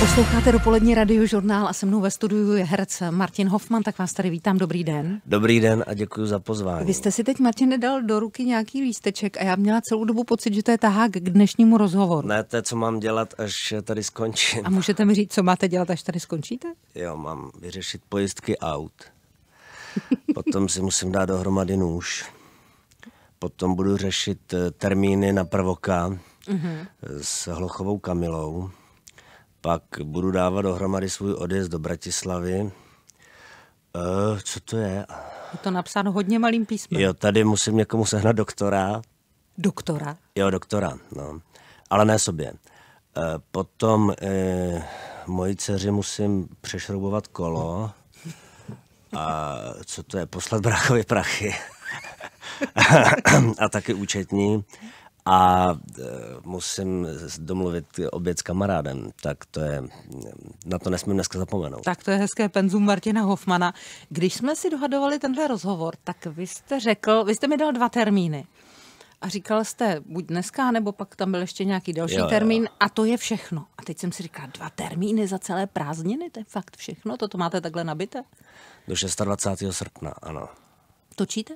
Posloucháte dopolední radiožurnál a se mnou ve studiu je herec Martin Hoffman, tak vás tady vítám, dobrý den. Dobrý den a děkuji za pozvání. Vy jste si teď, Martin, nedal do ruky nějaký lísteček a já měla celou dobu pocit, že to je tahák k dnešnímu rozhovoru. Ne, to je, co mám dělat, až tady skončím. A můžete mi říct, co máte dělat, až tady skončíte? Jo, mám vyřešit pojistky aut. Potom si musím dát dohromady nůž. Potom budu řešit eh, termíny na prvoka mm-hmm. s Hlochovou Kamilou pak budu dávat dohromady svůj odjezd do Bratislavy. E, co to je? Je to napsáno hodně malým písmem. Jo, tady musím někomu sehnat doktora. Doktora? Jo, doktora, no. Ale ne sobě. E, potom e, moji dceři musím přešroubovat kolo. A co to je? Poslat bráchovi prachy. a taky účetní a eh, musím domluvit oběd s kamarádem, tak to je, mm, na to nesmím dneska zapomenout. Tak to je hezké penzum Martina Hofmana. Když jsme si dohadovali tenhle rozhovor, tak vy jste řekl, vy jste mi dal dva termíny. A říkal jste, buď dneska, nebo pak tam byl ještě nějaký další jo, termín jo. a to je všechno. A teď jsem si říkal, dva termíny za celé prázdniny, to je fakt všechno? Toto máte takhle nabité? Do 26. srpna, ano. Točíte?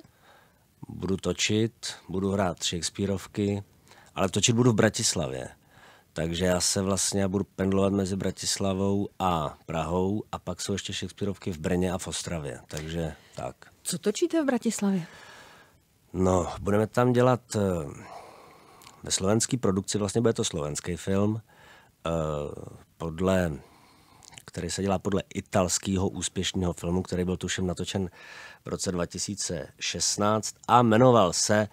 budu točit, budu hrát Shakespeareovky, ale točit budu v Bratislavě. Takže já se vlastně budu pendlovat mezi Bratislavou a Prahou a pak jsou ještě Shakespeareovky v Brně a v Ostravě. Takže tak. Co točíte v Bratislavě? No, budeme tam dělat eh, ve slovenské produkci, vlastně bude to slovenský film, eh, podle který se dělá podle italského úspěšného filmu, který byl tuším natočen v roce 2016 a jmenoval se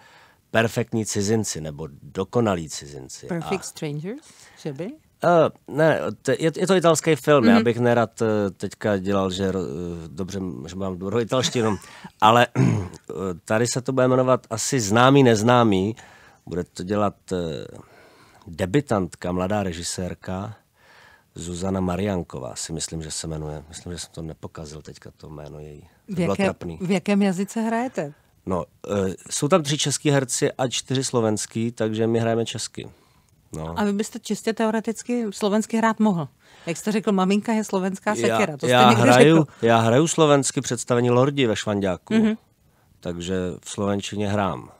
Perfektní cizinci nebo Dokonalí cizinci. Perfect a... Strangers, že by? Uh, ne, te, je, je to italský film, mm-hmm. já mhm. bych nerad uh, teďka dělal, že uh, dobře, že mám dobrou italštinu, ale uh, tady se to bude jmenovat asi Známý neznámý, bude to dělat uh, debitantka, mladá režisérka, Zuzana Marianková si myslím, že se jmenuje. Myslím, že jsem to nepokazil teďka, to jméno její. To v, jaké, v jakém jazyce hrajete? No, e, jsou tam tři český herci a čtyři slovenský, takže my hrajeme česky. No. A vy byste čistě teoreticky slovensky hrát mohl. Jak jste řekl, maminka je slovenská sekera. Já, to jste já, hraju, řekl. já hraju slovensky představení Lordi ve Švandáku, mm-hmm. takže v slovenčině hrám.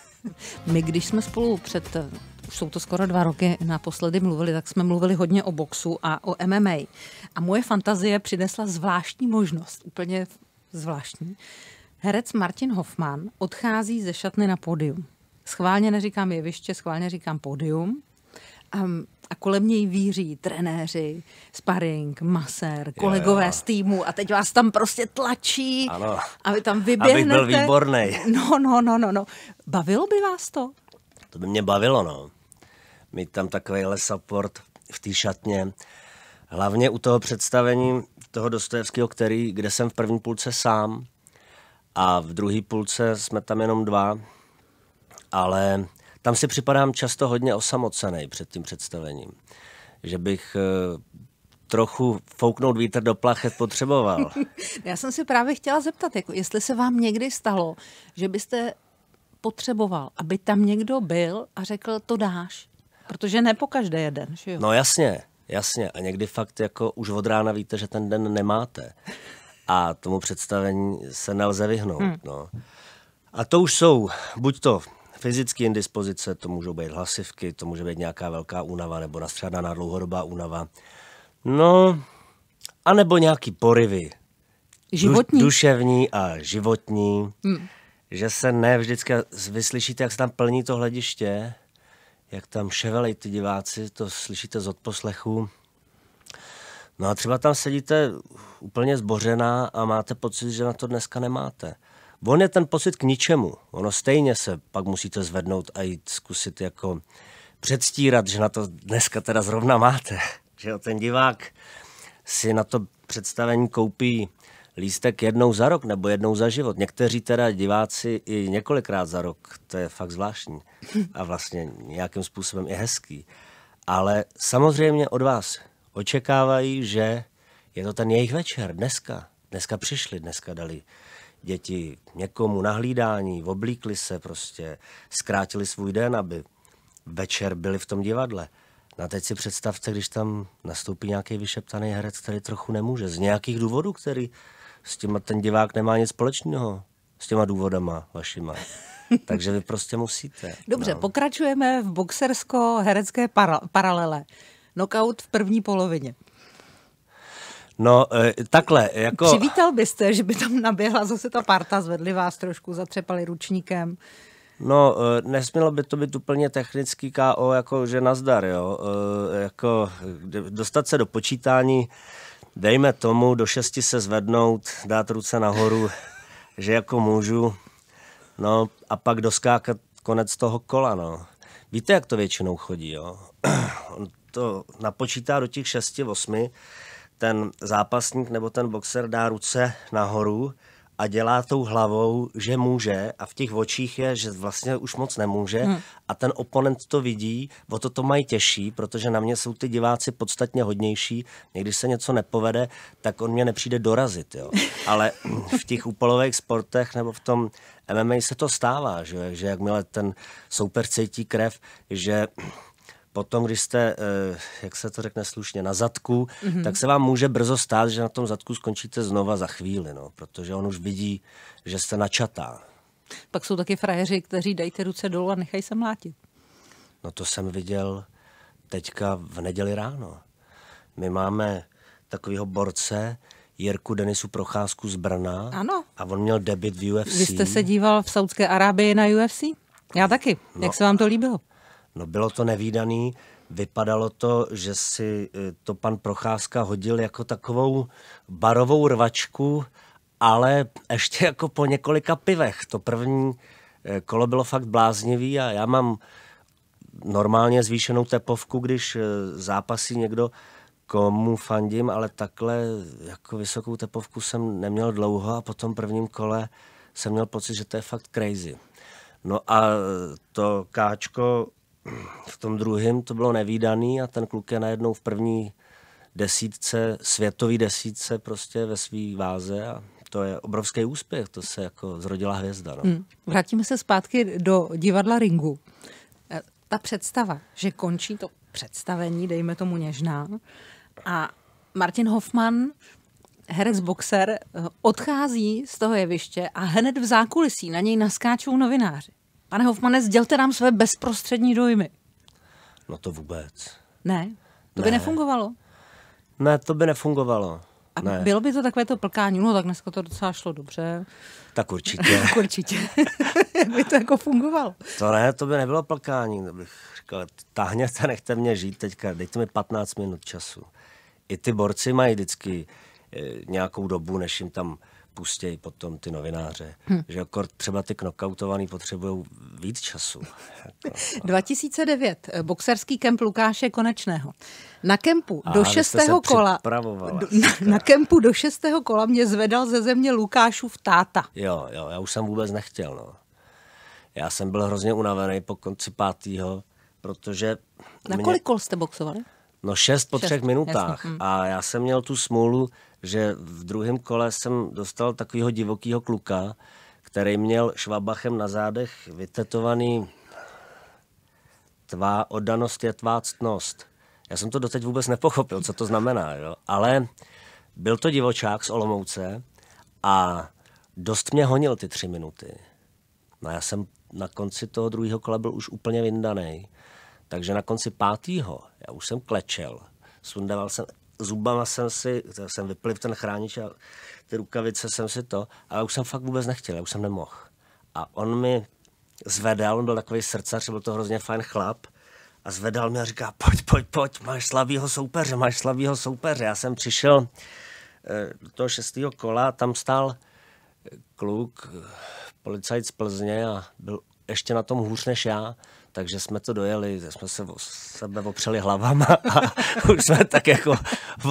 My, když jsme spolu před eh, už jsou to skoro dva roky naposledy mluvili, tak jsme mluvili hodně o boxu a o MMA. A moje fantazie přinesla zvláštní možnost, úplně zvláštní. Herec Martin Hoffman odchází ze šatny na pódium. Schválně neříkám jeviště, schválně říkám pódium. a kolem něj víří trenéři, sparring, masér, kolegové jo, jo. z týmu a teď vás tam prostě tlačí ano. a vy tam vyběhnete. Abych byl výborný. No, no, no, no, no. Bavilo by vás to? To by mě bavilo, no mít tam takový support v té šatně. Hlavně u toho představení toho Dostojevského, který, kde jsem v první půlce sám a v druhé půlce jsme tam jenom dva, ale tam si připadám často hodně osamocený před tím představením. Že bych eh, trochu fouknout vítr do plachet potřeboval. Já jsem si právě chtěla zeptat, jako jestli se vám někdy stalo, že byste potřeboval, aby tam někdo byl a řekl, to dáš. Protože ne po každé jeden. že jo? No jasně, jasně. A někdy fakt jako už od rána víte, že ten den nemáte. A tomu představení se nelze vyhnout. Hmm. No. A to už jsou buď to fyzické indispozice, to můžou být hlasivky, to může být nějaká velká únava nebo nastřádaná dlouhodobá únava. No, anebo nějaký porivy. Životní. Du, duševní a životní. Hmm. Že se ne vždycky vyslyšíte, jak se tam plní to hlediště jak tam ševelej ty diváci, to slyšíte z odposlechů. No a třeba tam sedíte úplně zbořená a máte pocit, že na to dneska nemáte. On je ten pocit k ničemu. Ono stejně se pak musíte zvednout a jít zkusit jako předstírat, že na to dneska teda zrovna máte. Že ten divák si na to představení koupí lístek jednou za rok nebo jednou za život. Někteří teda diváci i několikrát za rok, to je fakt zvláštní a vlastně nějakým způsobem i hezký. Ale samozřejmě od vás očekávají, že je to ten jejich večer dneska. Dneska přišli, dneska dali děti někomu nahlídání, oblíkli se prostě, zkrátili svůj den, aby večer byli v tom divadle. No teď si představte, když tam nastoupí nějaký vyšeptaný herec, který trochu nemůže, z nějakých důvodů, který s těma ten divák nemá nic společného. S těma důvodama vašima. Takže vy prostě musíte. Dobře, no. pokračujeme v boxersko-herecké para- paralele. Knockout v první polovině. No, e, takhle, jako... Přivítal byste, že by tam naběhla zase ta parta, zvedli vás trošku, zatřepali ručníkem. No, e, nesmělo by to být úplně technický KO, jako že nazdar, jo. E, jako dostat se do počítání, dejme tomu, do šesti se zvednout, dát ruce nahoru, že jako můžu, no a pak doskákat konec toho kola, no. Víte, jak to většinou chodí, jo? On to napočítá do těch šesti, osmi, ten zápasník nebo ten boxer dá ruce nahoru, a dělá tou hlavou, že může a v těch očích je, že vlastně už moc nemůže hmm. a ten oponent to vidí, o to to mají těžší, protože na mě jsou ty diváci podstatně hodnější. Někdy se něco nepovede, tak on mě nepřijde dorazit. Jo. Ale v těch úpolových sportech nebo v tom MMA se to stává, že, že jakmile ten soupeř cítí krev, že potom, když jste, eh, jak se to řekne slušně, na zadku, mm-hmm. tak se vám může brzo stát, že na tom zadku skončíte znova za chvíli, no, protože on už vidí, že jste načatá. Pak jsou taky frajeři, kteří dají ty ruce dolů a nechají se mlátit. No to jsem viděl teďka v neděli ráno. My máme takového borce, Jirku Denisu Procházku z Brna. Ano. A on měl debit v UFC. Vy jste se díval v Saudské Arábii na UFC? Já taky. No, Jak se vám to líbilo? No bylo to nevýdaný, vypadalo to, že si eh, to pan Procházka hodil jako takovou barovou rvačku, ale ještě jako po několika pivech. To první eh, kolo bylo fakt bláznivý a já mám normálně zvýšenou tepovku, když eh, zápasí někdo, komu fandím, ale takhle jako vysokou tepovku jsem neměl dlouho a po tom prvním kole jsem měl pocit, že to je fakt crazy. No a to káčko v tom druhém to bylo nevýdaný a ten kluk je najednou v první desítce, světový desítce prostě ve svý váze a to je obrovský úspěch, to se jako zrodila hvězda. No. Hmm. Vrátíme se zpátky do divadla Ringu. Eh, ta představa, že končí to představení, dejme tomu něžná, a Martin Hoffman, herec boxer, eh, odchází z toho jeviště a hned v zákulisí na něj naskáčou novináři. Pane Hofmane, sdělte nám své bezprostřední dojmy. No to vůbec. Ne? To ne. by nefungovalo? Ne, to by nefungovalo. A ne. bylo by to takové to plkání, no tak dneska to docela šlo dobře. Tak určitě. tak určitě. Jak by to jako fungovalo? To ne, to by nebylo plkání, to bych říkal, táhněte, nechte mě žít teďka, dejte mi 15 minut času. I ty borci mají vždycky e, nějakou dobu, než jim tam pustějí potom ty novináře. Hmm. Že jako třeba ty knockoutovaný potřebují víc času. 2009, boxerský kemp Lukáše Konečného. Na kempu Aha, do šestého kola... Na, na kempu do šestého kola mě zvedal ze země Lukášův táta. Jo, jo, já už jsem vůbec nechtěl, no. Já jsem byl hrozně unavený po konci pátého, protože... Na mě... kolik kol jste boxovali? No šest po šest, třech minutách. Jasný. Hm. A já jsem měl tu smůlu, že v druhém kole jsem dostal takového divokého kluka, který měl švabachem na zádech vytetovaný tvá oddanost je tvá ctnost. Já jsem to doteď vůbec nepochopil, co to znamená, jo? ale byl to divočák z Olomouce a dost mě honil ty tři minuty. No já jsem na konci toho druhého kola byl už úplně vyndaný, takže na konci pátého já už jsem klečel, sundával jsem zubama jsem si, jsem vyplivl ten chránič a ty rukavice jsem si to, ale už jsem fakt vůbec nechtěl, já už jsem nemohl. A on mi zvedal, on byl takový srdcař, byl to hrozně fajn chlap, a zvedal mě a říká, pojď, pojď, pojď, máš slavýho soupeře, máš slavýho soupeře. Já jsem přišel do eh, toho šestého kola, tam stál kluk, eh, policajt z Plzně a byl ještě na tom hůř než já takže jsme to dojeli, jsme se o sebe opřeli hlavama a už jsme tak jako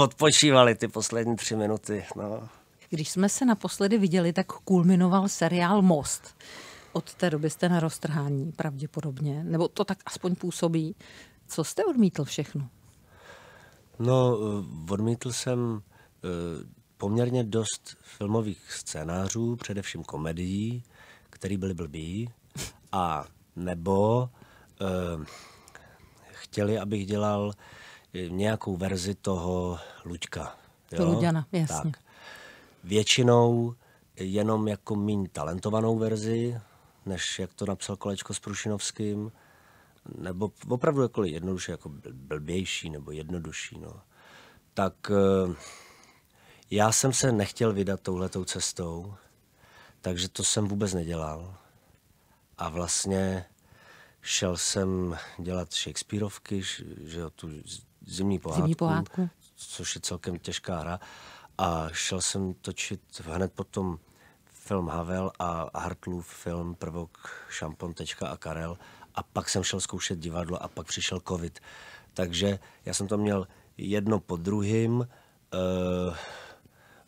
odpočívali ty poslední tři minuty. No. Když jsme se naposledy viděli, tak kulminoval seriál Most. Od té doby jste na roztrhání pravděpodobně, nebo to tak aspoň působí. Co jste odmítl všechno? No, eh, odmítl jsem eh, poměrně dost filmových scénářů, především komedií, které byly blbý, a nebo Eh, chtěli, abych dělal eh, nějakou verzi toho Luďka. Jo? Luďana, jasně. Tak. Většinou jenom jako míň talentovanou verzi, než jak to napsal kolečko s Prušinovským, nebo opravdu jako jednoduše jako blbější nebo jednodušší. No. Tak eh, já jsem se nechtěl vydat touhletou cestou, takže to jsem vůbec nedělal. A vlastně Šel jsem dělat Shakespeareovky, že jo, tu zimní pohádku, zimní pohádku, což je celkem těžká hra. A šel jsem točit hned potom film Havel a Hartlův film Prvok Šampon tečka a Karel. A pak jsem šel zkoušet divadlo a pak přišel covid. Takže já jsem to měl jedno po druhým. Eh,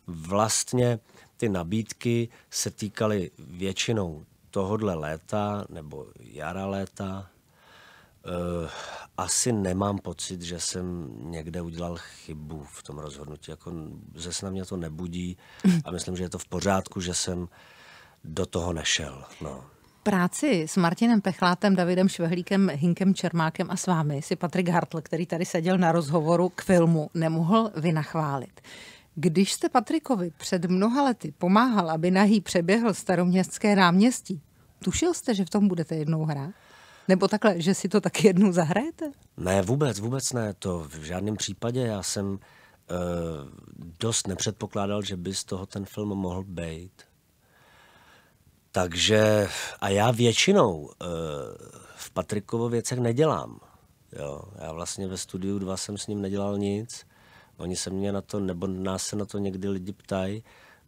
vlastně ty nabídky se týkaly většinou tohodle léta nebo jara léta Uh, asi nemám pocit, že jsem někde udělal chybu v tom rozhodnutí. Jako zesna mě to nebudí mhm. a myslím, že je to v pořádku, že jsem do toho nešel. No. Práci s Martinem Pechlátem, Davidem Švehlíkem, Hinkem Čermákem a s vámi si Patrik Hartl, který tady seděl na rozhovoru k filmu, nemohl vynachválit. Když jste Patrikovi před mnoha lety pomáhal, aby nahý přeběhl staroměstské náměstí, tušil jste, že v tom budete jednou hrát? Nebo takhle, že si to tak jednou zahrajete? Ne, vůbec, vůbec ne. To v žádném případě. Já jsem e, dost nepředpokládal, že by z toho ten film mohl být. Takže, a já většinou e, v Patrikovo věcech nedělám. Jo, já vlastně ve studiu 2 jsem s ním nedělal nic. Oni se mě na to, nebo nás se na to někdy lidi ptají,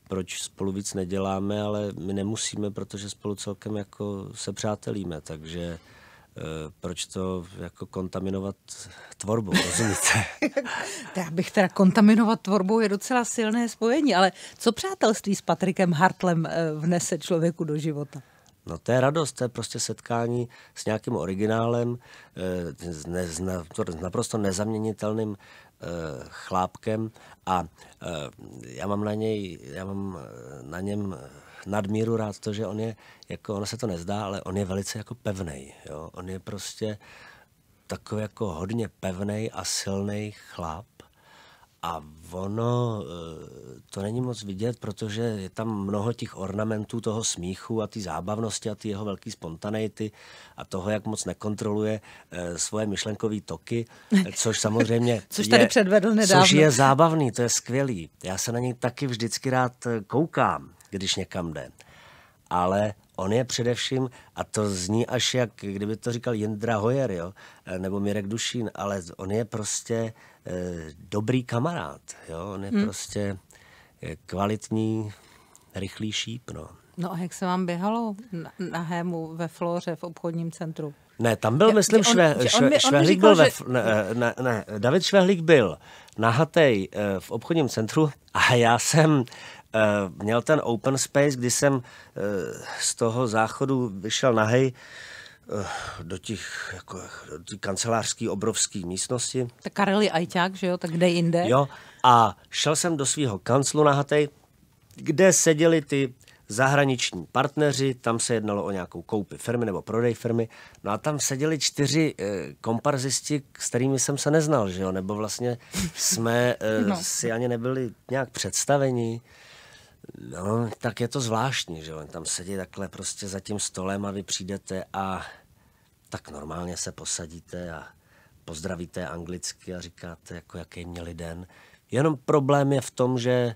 proč spolu víc neděláme, ale my nemusíme, protože spolu celkem jako se přátelíme, takže eh, proč to jako kontaminovat tvorbou, rozumíte? Já bych teda kontaminovat tvorbou je docela silné spojení, ale co přátelství s Patrikem Hartlem eh, vnese člověku do života? No to je radost, to je prostě setkání s nějakým originálem, eh, s, ne, s naprosto nezaměnitelným Eh, chlápkem a eh, já mám na něj, já mám eh, na něm nadmíru rád to, že on je, jako ono se to nezdá, ale on je velice jako pevný, on je prostě takový jako hodně pevný a silný chlap a ono eh, to není moc vidět, protože je tam mnoho těch ornamentů toho smíchu a ty zábavnosti a ty jeho velké spontaneity a toho, jak moc nekontroluje eh, svoje myšlenkové toky, což samozřejmě což tady je, předvedl nedávno. Což je zábavný, to je skvělý. Já se na něj taky vždycky rád eh, koukám, když někam jde. Ale on je především, a to zní až jak, kdyby to říkal Jindra Hojer, jo, nebo Mirek Dušín, ale on je prostě Eh, dobrý kamarád. Jo? On je hmm. prostě eh, kvalitní, rychlý šíp. No. no a jak se vám běhalo na, na Hému ve Flóře v obchodním centru? Ne, tam byl, myslím, on, Švehlík říkal, byl že... ve... Eh, ne, David Švehlík byl nahatej v obchodním centru a já jsem měl ten open space, kdy jsem z toho záchodu vyšel nahej, Eh, do těch jako, do kancelářský obrovský místnosti. Tak Karel je ajťák, že jo, tak kde jinde? Jo, a šel jsem do svého kanclu na Hatej, kde seděli ty zahraniční partneři, tam se jednalo o nějakou koupi firmy nebo prodej firmy, no a tam seděli čtyři e, komparzisti, s kterými jsem se neznal, že jo, nebo vlastně jsme e, no. si ani nebyli nějak představeni. No, tak je to zvláštní, že jo, tam sedí takhle prostě za tím stolem a vy přijdete a tak normálně se posadíte a pozdravíte anglicky a říkáte, jako jaký měli den. Jenom problém je v tom, že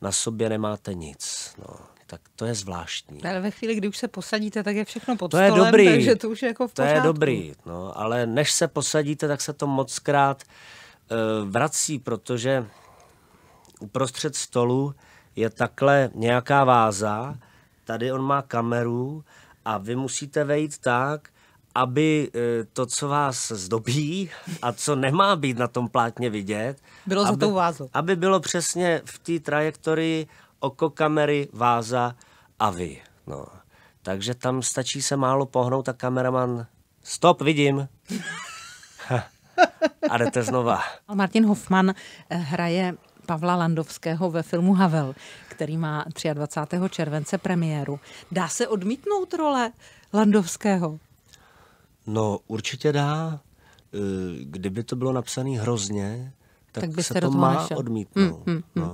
na sobě nemáte nic. No, tak to je zvláštní. Ale ve chvíli, kdy už se posadíte, tak je všechno pod to stolem, je dobrý. takže to už je jako v pořádku. To je dobrý, no, ale než se posadíte, tak se to moc krát uh, eh, vrací, protože uprostřed stolu je takhle nějaká váza, tady on má kameru a vy musíte vejít tak, aby eh, to, co vás zdobí a co nemá být na tom plátně vidět, bylo aby, za tou vázou. aby bylo přesně v té trajektorii oko kamery, váza a vy. No. Takže tam stačí se málo pohnout a kameraman stop, vidím. a jdete znova. Martin Hoffman eh, hraje Pavla Landovského ve filmu Havel, který má 23. července premiéru. Dá se odmítnout role Landovského? No určitě dá. Eh, kdyby to bylo napsané hrozně, tak, tak byste se to má našel. odmítnout. Hmm, hmm, no.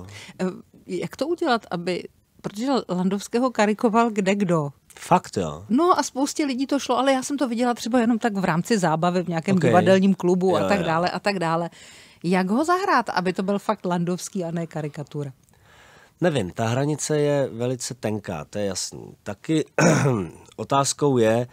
hmm. No. Jak to udělat, aby... Protože Landovského karikoval kde kdo. Fakt, jo? No a spoustě lidí to šlo, ale já jsem to viděla třeba jenom tak v rámci zábavy v nějakém okay. divadelním klubu jo, a tak jo. dále a tak dále. Jak ho zahrát, aby to byl fakt Landovský a ne karikatura? Nevím, ta hranice je velice tenká, to je jasný. Taky otázkou je,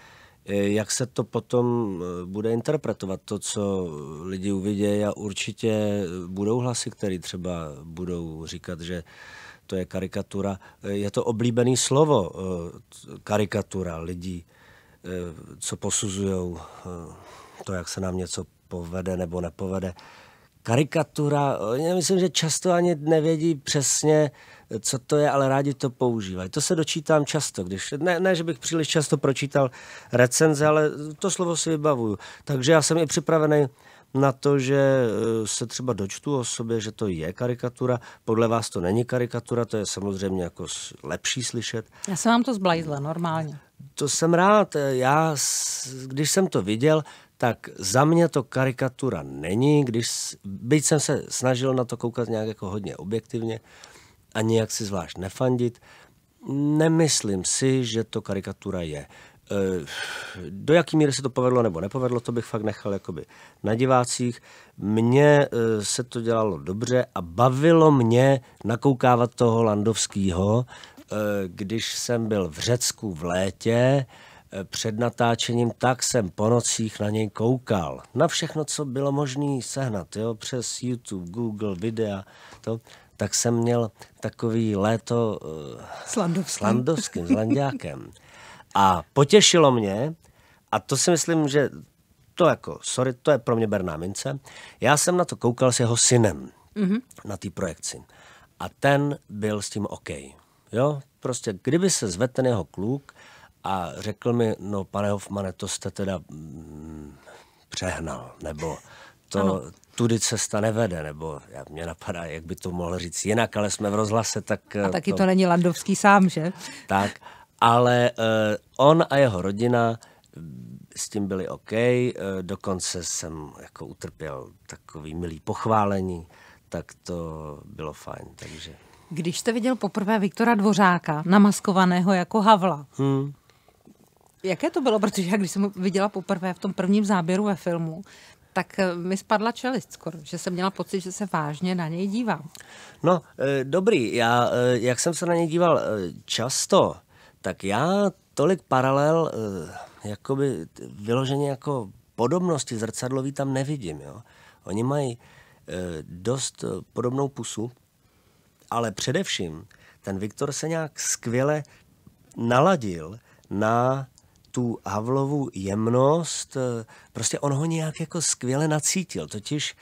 Eh, jak se to potom eh, bude interpretovat, to, co lidi uvidějí a určitě eh, budou hlasy, které třeba budou říkat, že to je karikatura. Je to oblíbené slovo, karikatura lidí, co posuzují to, jak se nám něco povede nebo nepovede karikatura. Eh, já myslím, že často ani nevědí přesně, eh, co to je, ale rádi to používají. To se dočítám často, když ne, ne, že bych příliš často pročítal recenze, ale to slovo si vybavuju. Takže já jsem i připravený na to, že eh, se třeba dočtu o sobě, že to je karikatura. Podle vás to není karikatura, to je samozřejmě jako lepší slyšet. Já jsem vám to zblajzla normálně. To jsem rád. Já, když jsem to viděl, tak za mě to karikatura není, když, byť jsem se snažil na to koukat nějak jako hodně objektivně a nějak si zvlášť nefandit, nemyslím si, že to karikatura je. E, do jaký míry se to povedlo nebo nepovedlo, to bych fakt nechal jakoby na divácích. Mně e, se to dělalo dobře a bavilo mě nakoukávat toho Landovského, e, když jsem byl v Řecku v létě, Eh, před natáčením, tak jsem po nocích na něj koukal. Na všechno, co bylo možné sehnat, jo, přes YouTube, Google, videa, to, tak jsem měl takový léto eh, s, Landovským, s Landiákem. A potěšilo mě, a to si myslím, že to jako, sorry, to je pro mě berná mince, já jsem na to koukal s jeho synem mm-hmm. na té projekci. A ten byl s tím OK. Jo, prostě kdyby se zvetl jeho kluk a řekl mi, no pane Hofmane, to jste teda mm, přehnal, nebo to, ano. tudy cesta nevede, nebo já, mě napadá, jak by to mohl říct jinak, ale jsme v rozhlase, tak... A eh, taky to, to není Landovský sám, že? Tak, ale uh, on a jeho rodina mm, s tím byli OK, uh, dokonce jsem jako utrpěl takový milý pochválení, tak to bylo fajn, takže... Když jste viděl poprvé Viktora Dvořáka, namaskovaného jako Havla, hmm jaké to bylo, protože jak když jsem viděla poprvé v tom prvním záběru ve filmu, tak eh, mi spadla čelist skoro, že jsem měla pocit, že se vážně na něj dívám. No, eh, dobrý, já, eh, jak jsem se na něj díval často, tak já tolik paralel, jakoby vyloženě jako podobnosti zrcadlový tam nevidím. Jo? Oni mají dost podobnou pusu, ale především ten Viktor se nějak skvěle naladil na tu Havlovu jemnost, eh, prostě on ho nějak jako skvěle nacítil, totiž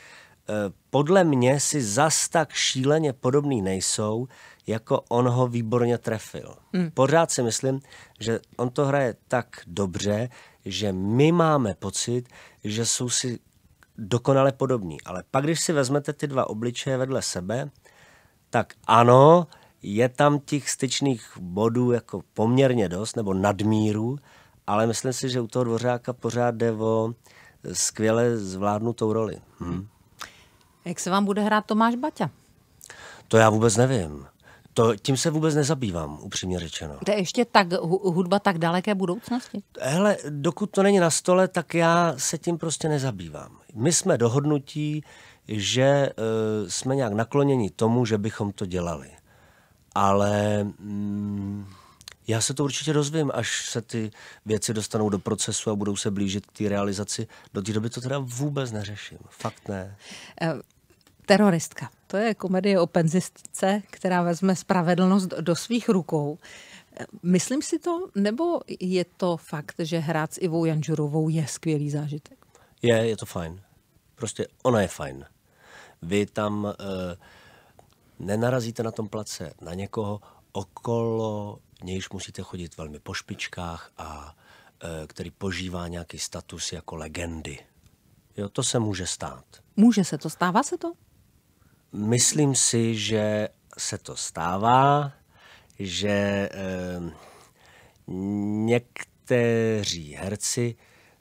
eh, podle mě si zas tak šíleně podobný nejsou, jako on ho výborně trefil. Hmm. Pořád si myslím, že on to hraje tak dobře, že my máme pocit, že jsou si dokonale podobní. Ale pak, když si vezmete ty dva obličeje vedle sebe, tak ano, je tam těch styčných bodů jako poměrně dost, nebo nadmíru, ale myslím si, že u toho Dvořáka pořád jde o skvěle zvládnutou roli. Hmm. Jak se vám bude hrát Tomáš Baťa? To já vůbec nevím. To, tím se vůbec nezabývám, upřímně řečeno. To je ještě tak, hudba tak daleké budoucnosti? Hele, dokud to není na stole, tak já se tím prostě nezabývám. My jsme dohodnutí, že uh, jsme nějak nakloněni tomu, že bychom to dělali. Ale... Mm, já se to určitě rozvím, až se ty věci dostanou do procesu a budou se blížit k té realizaci. Do té doby to teda vůbec neřeším. Fakt ne. Eh, teroristka. To je komedie o penzistce, která vezme spravedlnost do svých rukou. Eh, myslím si to, nebo je to fakt, že hrát s Ivou Janžurovou je skvělý zážitek? Je, je to fajn. Prostě ona je fajn. Vy tam uh, nenarazíte na tom place na někoho, okolo nějž musíte chodit velmi po špičkách a e, který požívá nějaký status jako legendy. Jo, to se může stát. Může se to, stává se to? Myslím si, že se to stává, že eh, někteří herci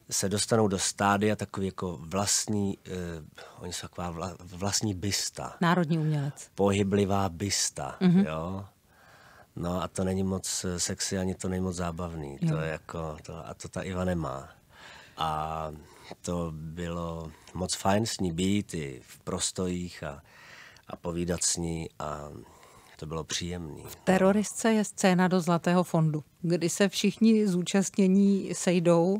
se dostanou do stádia takový jako vlastní, eh, oni jsou taková vla, vlastní bysta. Národní umělec. Pohyblivá bysta, mm-hmm. jo. No a to není moc eh, sexy, ani to není moc zábavný. No. To je jako, to, a to ta Iva nemá. A to bylo moc fajn s ní být i v prostojích a, a povídat s ní a to bylo příjemné. V Teroristce je scéna do Zlatého fondu, kdy se všichni zúčastnění sejdou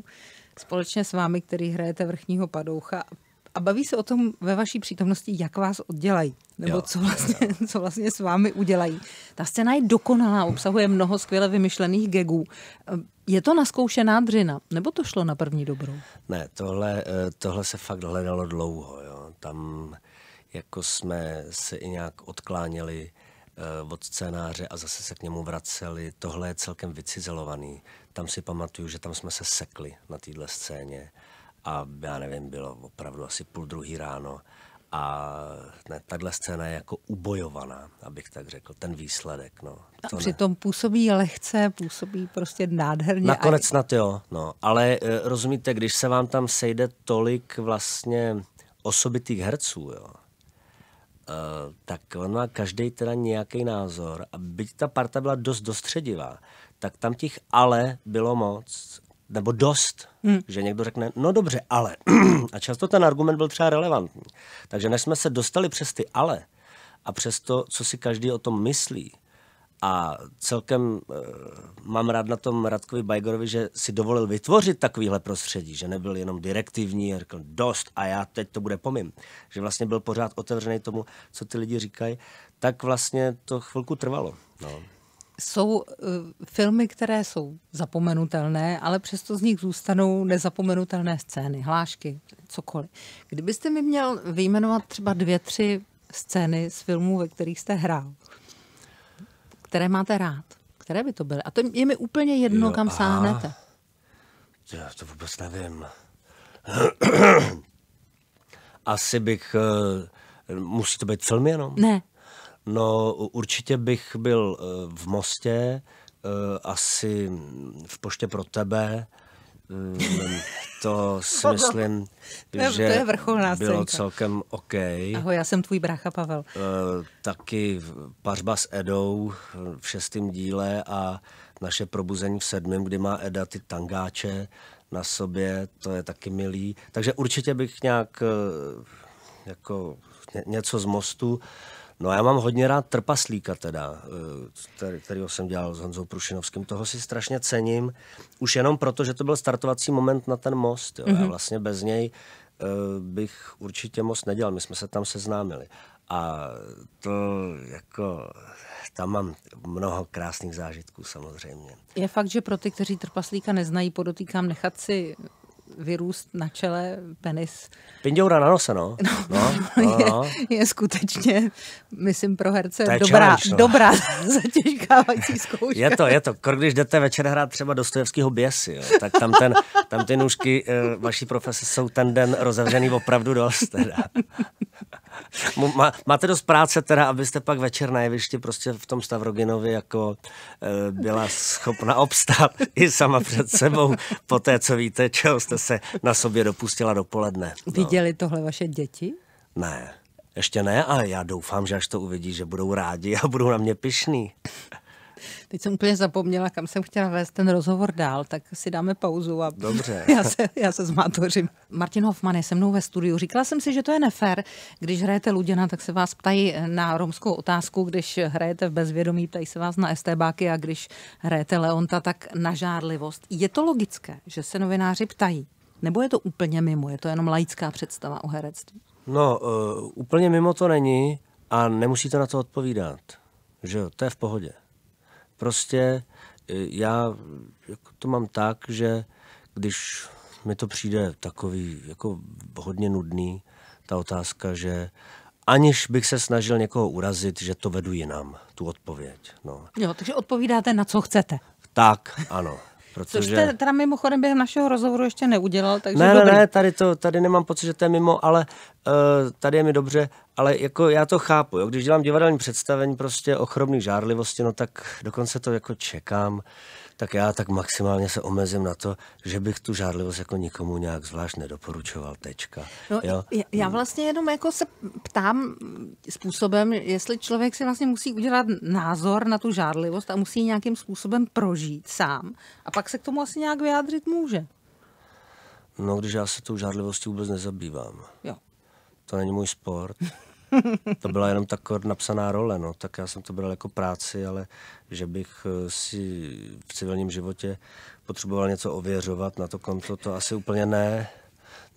společně s vámi, který hrajete vrchního padoucha a a baví se o tom ve vaší přítomnosti, jak vás oddělají, nebo jo, co, vlastně, jo. co vlastně s vámi udělají. Ta scéna je dokonalá, obsahuje mnoho skvěle vymyšlených gegů. Je to naskoušená dřina, nebo to šlo na první dobrou? Ne, tohle, eh, tohle se fakt hledalo dlouho. Jo. Tam jako jsme se i nějak odkláněli eh, od scénáře a zase se k němu vraceli. Tohle je celkem vycizelovaný. Tam si pamatuju, že tam jsme se sekli na téhle scéně a já nevím, bylo opravdu asi půl druhý ráno a ne, tahle scéna je jako ubojovaná, abych tak řekl, ten výsledek. No, a to přitom ne. působí lehce, působí prostě nádherně. Nakonec snad jo, no. ale eh, rozumíte, když se vám tam sejde tolik vlastně osobitých herců, jo, Uh, tak on má každý teda nějaký názor. A byť ta parta byla dost dostředivá, tak tam těch ale bylo moc nebo dost, hmm. že někdo řekne, no dobře, ale. A často ten argument byl třeba relevantní. Takže než jsme se dostali přes ty ale a přes to, co si každý o tom myslí, a celkem e, mám rád na tom Radkovi Bajgorovi, že si dovolil vytvořit takovýhle prostředí, že nebyl jenom direktivní, řekl dost a já teď to bude pomím. Že vlastně byl pořád otevřený tomu, co ty lidi říkají, tak vlastně to chvilku trvalo. No jsou uh, filmy, které jsou zapomenutelné, ale přesto z nich zůstanou nezapomenutelné scény, hlášky, cokoliv. Kdybyste mi měl vyjmenovat třeba dvě, tři scény z filmů, ve kterých jste hrál, které máte rád, které by to byly? A to je mi úplně jedno, jo, kam a... sáhnete. Já to vůbec nevím. Asi bych... Uh, musí to být film jenom? Ne, No určitě bych byl eh, v Mostě, eh, asi v Poště pro tebe, eh, to si no, myslím, to, že to je bylo scénka. celkem OK. Ahoj, já jsem tvůj brácha Pavel. Taky pařba s Edou v šestém díle a naše probuzení v sedmém, kdy má Eda ty tangáče na sobě, to je taky milý. Takže určitě bych nějak jako něco z mostu. No já mám hodně rád Trpaslíka teda, eh, který, kterýho jsem dělal s Honzou Prušinovským. Toho si strašně cením, už jenom proto, že to byl startovací moment na ten most. Jo. Mm-hmm. A vlastně bez něj eh, bych určitě most nedělal. My jsme se tam seznámili. A to jako, tam mám mnoho krásných zážitků samozřejmě. Je fakt, že pro ty, kteří trpaslíka neznají, podotýkám, nechat si vyrůst na čele penis. Pindoura na nose, no. no, no, no, je, no. je skutečně, myslím, pro herce dobrá, challenge, no. dobrá zatěžkávací zkouška. Je to, je to. Kor, když jdete večer hrát třeba Stojevského běsy, jo, tak tam, ten, tam ty nůžky eh, vaší profese jsou ten den rozevřený opravdu dost. Teda. Má, máte dost práce teda, abyste pak večer na jevišti prostě v tom Stavroginovi jako eh, byla schopna obstát i sama před sebou po té, co víte, čeho jste se na sobě dopustila dopoledne. No. Viděli tohle vaše děti? Ne, ještě ne, ale já doufám, že až to uvidí, že budou rádi a budou na mě pišný. Teď jsem úplně zapomněla, kam jsem chtěla vést ten rozhovor dál, tak si dáme pauzu a Dobře. já se, já se zmátořím. Martin Hoffman je se mnou ve studiu. Říkala jsem si, že to je nefér, když hrajete Luděna, tak se vás ptají na romskou otázku, když hrajete v bezvědomí, ptají se vás na STBáky a když hrajete Leonta, tak na žárlivost. Je to logické, že se novináři ptají? Nebo je to úplně mimo? Je to jenom laická představa o herectví? No, uh, úplně mimo to není a nemusíte na to odpovídat. Že jo, to je v pohodě. Prostě e, já jako to mám tak, že když mi to přijde takový jako hodně nudný, ta otázka, že aniž bych se snažil někoho urazit, že to vedu jinam, tu odpověď. No. Jo, takže odpovídáte na co chcete. Tak, ano. Protože... Což jste teda mimochodem během našeho rozhovoru ještě neudělal, takže Ne, dobrý. ne, ne, tady, to, tady nemám pocit, že to je mimo, ale uh, tady je mi dobře, ale jako já to chápu, jo. když dělám divadelní představení prostě o chrobný žárlivosti, no tak dokonce to jako čekám tak já tak maximálně se omezím na to, že bych tu žádlivost jako nikomu nějak zvlášť nedoporučoval, tečka. No, jo? Já vlastně jenom jako se ptám způsobem, jestli člověk si vlastně musí udělat názor na tu žádlivost a musí nějakým způsobem prožít sám a pak se k tomu asi nějak vyjádřit může. No, když já se tou žádlivostí vůbec nezabývám. Jo. To není můj sport. to byla jenom tak napsaná role, no. tak já jsem to bral jako práci, ale že bych eh, si v civilním životě potřeboval něco ověřovat na to konto, to asi úplně ne.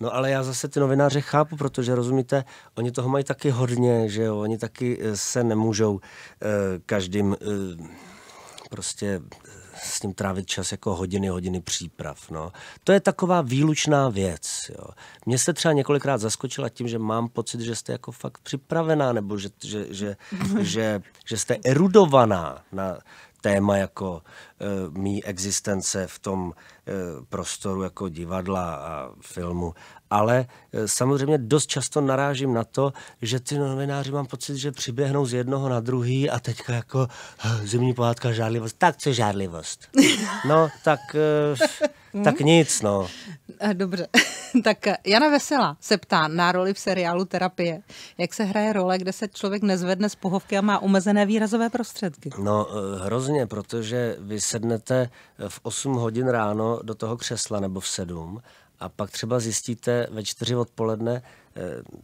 No ale já zase ty novináře chápu, protože rozumíte, oni toho mají taky hodně, že jo, oni taky eh, se nemůžou eh, každým eh, prostě s ním trávit čas jako hodiny, hodiny příprav. No. To je taková výlučná věc. Jo. Mě se třeba několikrát zaskočila tím, že mám pocit, že jste jako fakt připravená, nebo že, že, že, že, že jste erudovaná na téma jako e, mý existence v tom e, prostoru jako divadla a filmu ale e, samozřejmě dost často narážím na to, že ty novináři mám pocit, že přiběhnou z jednoho na druhý a teďka jako hm, zimní pohádka žádlivost. Tak co žádlivost? No, tak, e, tak nic, no. Dobře. tak e, Jana Veselá se ptá na roli v seriálu Terapie. Jak se hraje role, kde se člověk nezvedne z pohovky a má omezené výrazové prostředky? No, hrozně, protože vy sednete v 8 hodin ráno do toho křesla nebo v 7 a pak třeba zjistíte ve čtyři odpoledne, eh,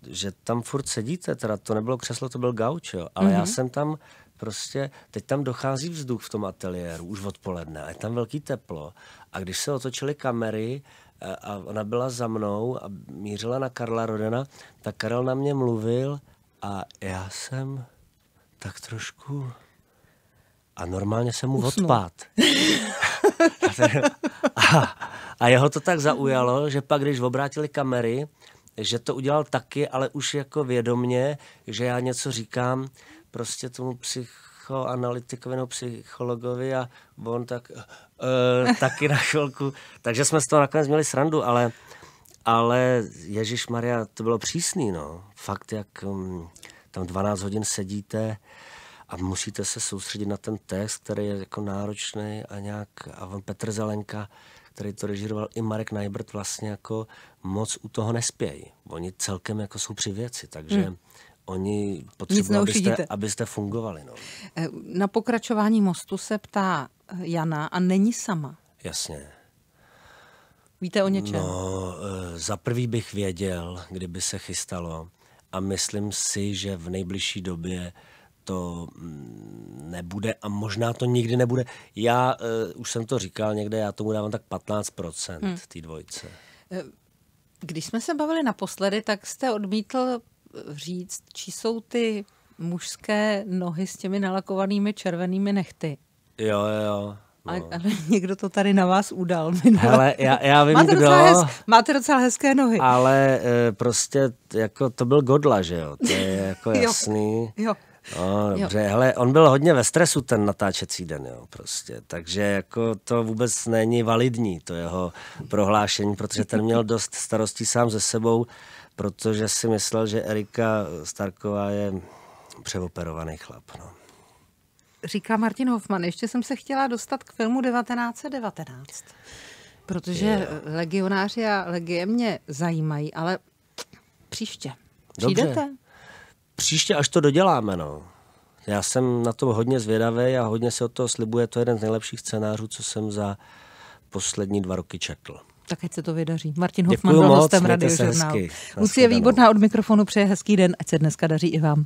že tam furt sedíte, teda to nebylo křeslo, to byl gauč, jo, ale mm-hmm. já mhm. jsem tam prostě, teď tam dochází vzduch v tom ateliéru už odpoledne a je tam velký teplo a když se otočily kamery eh, a ona byla za mnou a mířila na Karla Rodena, tak Karel na mě mluvil a já jsem tak trošku a normálně jsem mu odpad. A, a jeho to tak zaujalo, že pak, když obrátili kamery, že to udělal taky, ale už jako vědomně, že já něco říkám prostě tomu psychoanalytikovi nebo psychologovi a on tak e, taky na chvilku. Takže jsme z toho nakonec měli srandu, ale, ale Ježíš Maria, to bylo přísný, no. Fakt, jak mm, tam 12 hodin sedíte, a musíte se soustředit na ten text, který je jako náročný a nějak, a on Petr Zelenka, který to režíroval, i Marek Najbert vlastně jako moc u toho nespějí. Oni celkem jako jsou při věci, takže hmm. oni potřebují, abyste, abyste fungovali. No. Eh, na pokračování mostu se ptá eh, Jana a není sama. Jasně. Víte o něčem? No, eh, za prvý bych věděl, kdyby se chystalo a myslím si, že v nejbližší době to mm, nebude a možná to nikdy nebude. Já uh, už jsem to říkal někde, já tomu dávám tak 15% hmm. té dvojce. Eh, když jsme se bavili naposledy, tak jste odmítl eh, říct, či jsou ty mužské nohy s těmi nalakovanými červenými nechty. Jo, jo. No. ale někdo to tady na vás udal. Ale já, já vím, máte, kdo, docela hez, máte docela hezké nohy. Ale e, prostě jako to byl Godla, že jo? To je jako jasný. jo, jo. No, dobře, jo. hele, on byl hodně ve stresu ten natáčecí den, jo, prostě. Takže jako to vůbec není validní, to jeho prohlášení, protože ten měl dost starostí sám ze sebou, protože si myslel, že Erika Starková je převoperovaný chlap, no. Říká Martin Hoffman, ještě jsem se chtěla dostat k filmu 1919. Protože je. legionáři a legie mě zajímají, ale příště. Přijdete? Dobře. Příště, až to doděláme, no. Já jsem na to hodně zvědavý a hodně se o to slibuje. To je jeden z nejlepších scénářů, co jsem za poslední dva roky četl. Tak ať se to vydaří. Martin Hoffman byl hostem Radiožurnálu. Lucie Výborná od mikrofonu přeje hezký den, ať se dneska daří i vám.